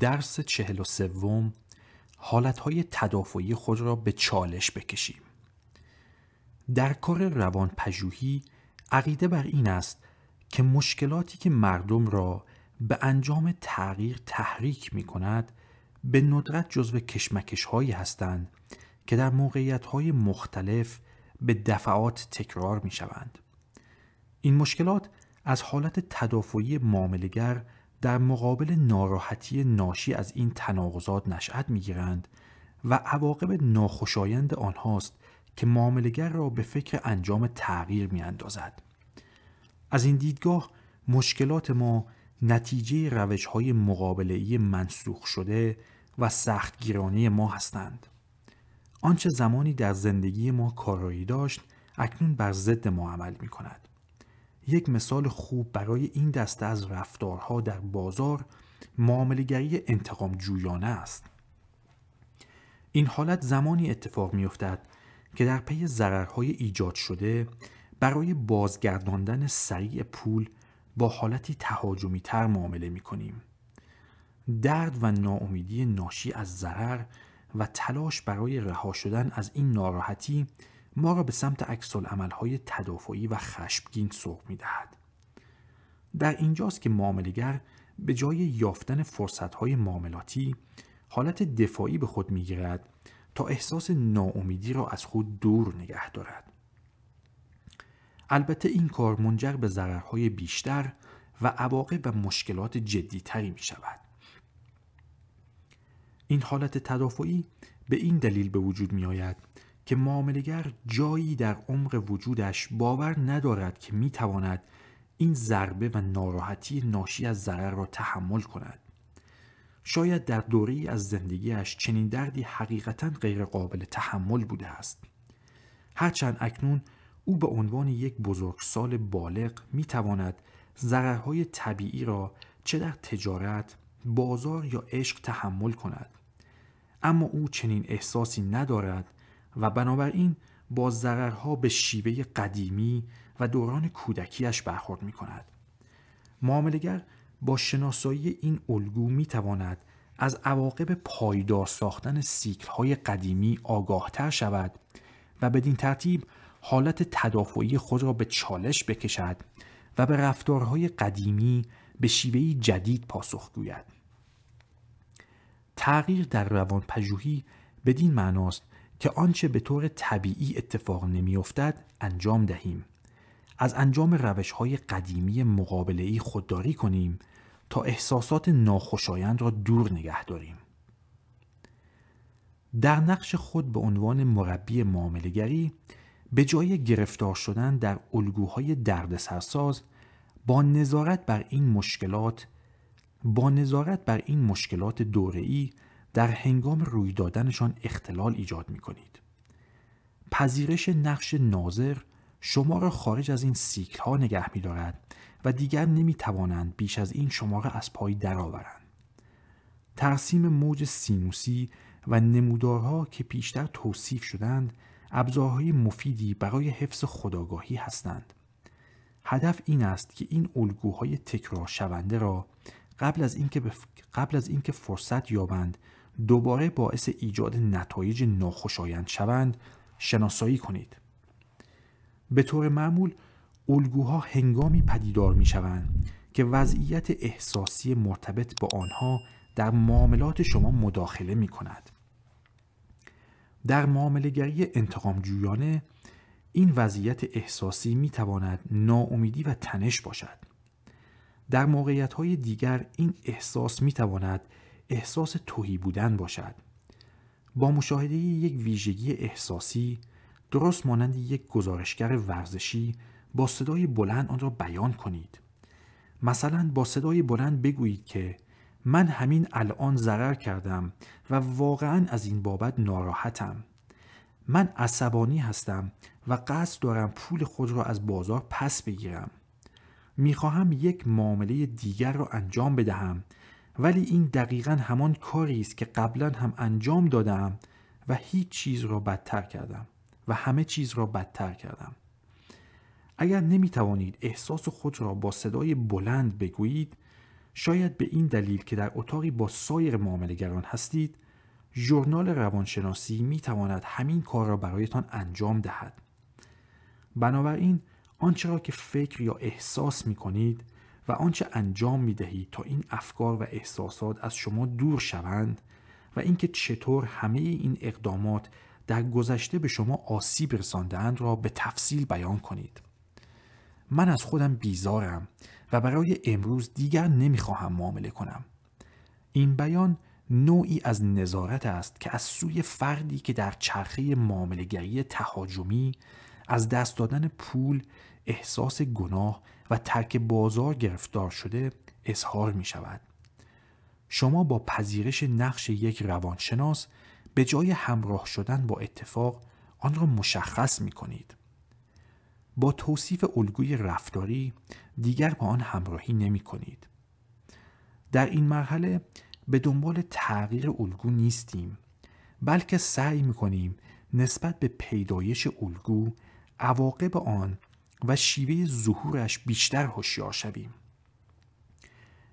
درس چهل و سوم حالتهای تدافعی خود را به چالش بکشیم. در کار روانپژوهی عقیده بر این است که مشکلاتی که مردم را به انجام تغییر تحریک می کند به ندرت جزو کشمکش هایی هستند که در موقعیت های مختلف به دفعات تکرار می شوند. این مشکلات از حالت تدافعی معاملگر در مقابل ناراحتی ناشی از این تناقضات نشأت میگیرند و عواقب ناخوشایند آنهاست که معاملگر را به فکر انجام تغییر میاندازد از این دیدگاه مشکلات ما نتیجه روش های مقابله‌ای منسوخ شده و سختگیرانه ما هستند آنچه زمانی در زندگی ما کارایی داشت اکنون بر ضد ما عمل می کند یک مثال خوب برای این دسته از رفتارها در بازار معاملگری انتقام جویانه است. این حالت زمانی اتفاق می افتد که در پی ضررهای ایجاد شده برای بازگرداندن سریع پول با حالتی تهاجمی تر معامله می کنیم. درد و ناامیدی ناشی از ضرر و تلاش برای رها شدن از این ناراحتی ما را به سمت اکسل های تدافعی و خشمگین سوق می دهد. در اینجاست که معاملگر به جای یافتن فرصت های معاملاتی حالت دفاعی به خود می گیرد تا احساس ناامیدی را از خود دور نگه دارد. البته این کار منجر به ضررهای بیشتر و عواقب و مشکلات تری می شود. این حالت تدافعی به این دلیل به وجود می آید که معاملگر جایی در عمق وجودش باور ندارد که میتواند این ضربه و ناراحتی ناشی از ضرر را تحمل کند شاید در دوری از زندگیش چنین دردی حقیقتا غیرقابل تحمل بوده است هرچند اکنون او به عنوان یک بزرگسال بالغ میتواند ضررهای طبیعی را چه در تجارت بازار یا عشق تحمل کند اما او چنین احساسی ندارد و بنابراین با ضررها به شیوه قدیمی و دوران کودکیش برخورد می کند. معاملگر با شناسایی این الگو می تواند از عواقب پایدار ساختن سیکل های قدیمی تر شود و بدین ترتیب حالت تدافعی خود را به چالش بکشد و به رفتارهای قدیمی به شیوهی جدید پاسخ گوید. تغییر در پژوهی بدین معناست که آنچه به طور طبیعی اتفاق نمیافتد انجام دهیم از انجام روش های قدیمی مقابله ای خودداری کنیم تا احساسات ناخوشایند را دور نگه داریم در نقش خود به عنوان مربی معاملگری به جای گرفتار شدن در الگوهای دردسرساز با نظارت بر این مشکلات با نظارت بر این مشکلات دوره‌ای در هنگام روی دادنشان اختلال ایجاد می کنید. پذیرش نقش ناظر شما را خارج از این سیکل ها نگه می دارد و دیگر نمی توانند بیش از این شما را از پای درآورند. ترسیم موج سینوسی و نمودارها که پیشتر توصیف شدند ابزارهای مفیدی برای حفظ خداگاهی هستند. هدف این است که این الگوهای تکرار شونده را قبل از اینکه بف... قبل از اینکه فرصت یابند دوباره باعث ایجاد نتایج ناخوشایند شوند شناسایی کنید به طور معمول الگوها هنگامی پدیدار می شوند که وضعیت احساسی مرتبط با آنها در معاملات شما مداخله می کند. در معاملگری انتقام جویانه این وضعیت احساسی می تواند ناامیدی و تنش باشد. در موقعیت های دیگر این احساس می تواند احساس توهی بودن باشد با مشاهده یک ویژگی احساسی درست مانند یک گزارشگر ورزشی با صدای بلند آن را بیان کنید مثلا با صدای بلند بگویید که من همین الان ضرر کردم و واقعا از این بابت ناراحتم من عصبانی هستم و قصد دارم پول خود را از بازار پس بگیرم میخواهم یک معامله دیگر را انجام بدهم ولی این دقیقا همان کاری است که قبلا هم انجام دادم و هیچ چیز را بدتر کردم و همه چیز را بدتر کردم اگر نمی توانید احساس خود را با صدای بلند بگویید شاید به این دلیل که در اتاقی با سایر معاملگران هستید ژورنال روانشناسی می تواند همین کار را برایتان انجام دهد بنابراین آنچه را که فکر یا احساس می کنید و آنچه انجام می دهید تا این افکار و احساسات از شما دور شوند و اینکه چطور همه این اقدامات در گذشته به شما آسیب رساندهاند را به تفصیل بیان کنید. من از خودم بیزارم و برای امروز دیگر نمیخواهم معامله کنم. این بیان نوعی از نظارت است که از سوی فردی که در چرخه معاملگری تهاجمی از دست دادن پول، احساس گناه و ترک بازار گرفتار شده اظهار می شود. شما با پذیرش نقش یک روانشناس به جای همراه شدن با اتفاق آن را مشخص می کنید. با توصیف الگوی رفتاری دیگر با آن همراهی نمی کنید. در این مرحله به دنبال تغییر الگو نیستیم بلکه سعی می کنیم نسبت به پیدایش الگو عواقب آن و شیوه ظهورش بیشتر هوشیار شویم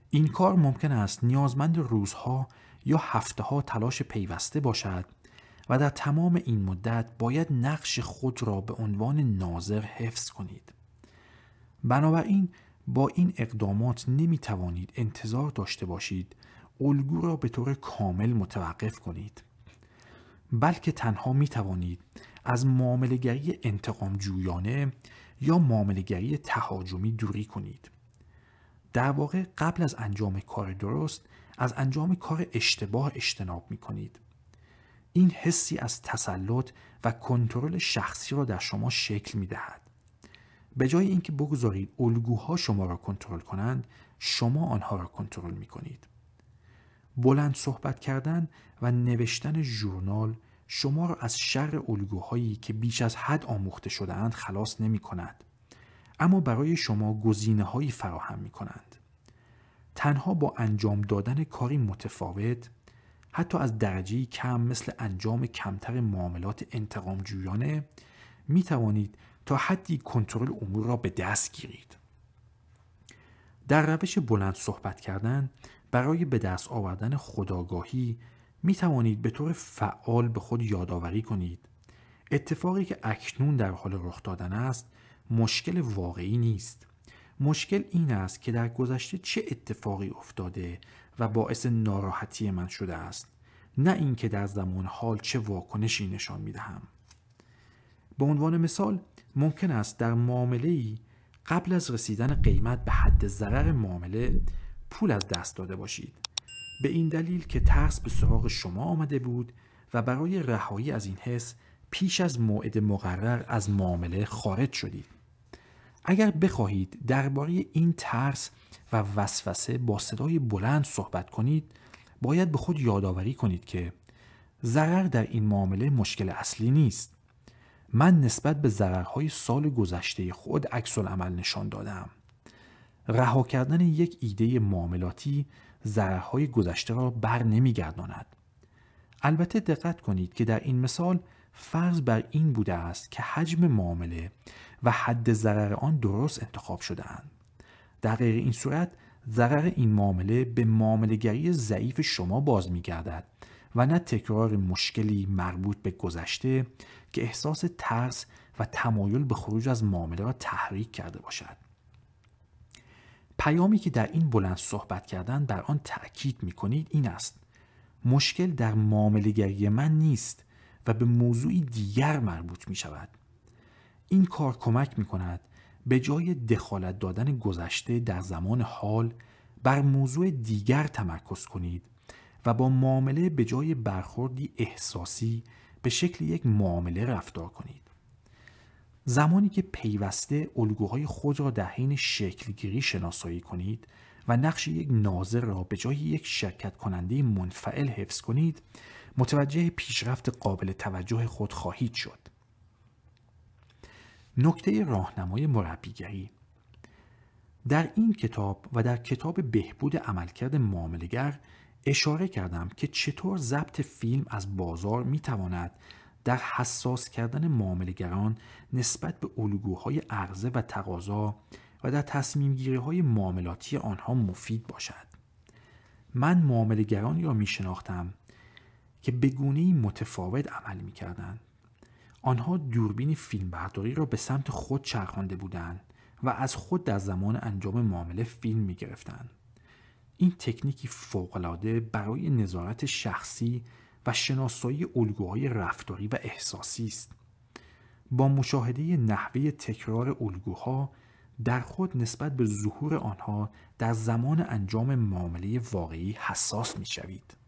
این کار ممکن است نیازمند روزها یا هفته ها تلاش پیوسته باشد و در تمام این مدت باید نقش خود را به عنوان ناظر حفظ کنید بنابراین با این اقدامات نمی توانید انتظار داشته باشید الگو را به طور کامل متوقف کنید بلکه تنها می توانید از معاملگری انتقام جویانه یا معاملگری تهاجمی دوری کنید. در واقع قبل از انجام کار درست از انجام کار اشتباه اجتناب می کنید. این حسی از تسلط و کنترل شخصی را در شما شکل می دهد. به جای اینکه بگذارید الگوها شما را کنترل کنند، شما آنها را کنترل می کنید. بلند صحبت کردن و نوشتن ژورنال شما را از شر الگوهایی که بیش از حد آموخته شدهاند خلاص نمی کند. اما برای شما گزینه هایی فراهم می کنند. تنها با انجام دادن کاری متفاوت حتی از درجه کم مثل انجام کمتر معاملات انتقام جویانه می توانید تا حدی کنترل امور را به دست گیرید. در روش بلند صحبت کردن برای به دست آوردن خداگاهی می توانید به طور فعال به خود یادآوری کنید اتفاقی که اکنون در حال رخ دادن است مشکل واقعی نیست مشکل این است که در گذشته چه اتفاقی افتاده و باعث ناراحتی من شده است نه اینکه در زمان حال چه واکنشی نشان می دهم به عنوان مثال ممکن است در معامله قبل از رسیدن قیمت به حد ضرر معامله پول از دست داده باشید به این دلیل که ترس به سراغ شما آمده بود و برای رهایی از این حس پیش از موعد مقرر از معامله خارج شدید. اگر بخواهید درباره این ترس و وسوسه با صدای بلند صحبت کنید، باید به خود یادآوری کنید که ضرر در این معامله مشکل اصلی نیست. من نسبت به ضررهای سال گذشته خود عکس عمل نشان دادم. رها کردن یک ایده معاملاتی ضررهای گذشته را بر نمیگرداند البته دقت کنید که در این مثال فرض بر این بوده است که حجم معامله و حد ضرر آن درست انتخاب شدهاند در غیر این صورت ضرر این معامله به معاملهگری ضعیف شما باز میگردد و نه تکرار مشکلی مربوط به گذشته که احساس ترس و تمایل به خروج از معامله را تحریک کرده باشد پیامی که در این بلند صحبت کردن بر آن تأکید می کنید این است مشکل در معاملگری من نیست و به موضوعی دیگر مربوط می شود این کار کمک می کند به جای دخالت دادن گذشته در زمان حال بر موضوع دیگر تمرکز کنید و با معامله به جای برخوردی احساسی به شکل یک معامله رفتار کنید زمانی که پیوسته الگوهای خود را در حین شکلگیری شناسایی کنید و نقش یک ناظر را به جای یک شرکت کننده منفعل حفظ کنید متوجه پیشرفت قابل توجه خود خواهید شد نکته راهنمای مربیگری در این کتاب و در کتاب بهبود عملکرد معاملگر اشاره کردم که چطور ضبط فیلم از بازار می تواند در حساس کردن معاملگران نسبت به الگوهای عرضه و تقاضا و در تصمیم گیری های معاملاتی آنها مفید باشد. من معاملگرانی را می شناختم که به گونه متفاوت عمل می کردن. آنها دوربین فیلمبرداری را به سمت خود چرخانده بودند و از خود در زمان انجام معامله فیلم می گرفتن. این تکنیکی فوقالعاده برای نظارت شخصی و شناسایی الگوهای رفتاری و احساسی است با مشاهده نحوه تکرار الگوها در خود نسبت به ظهور آنها در زمان انجام معامله واقعی حساس می شوید.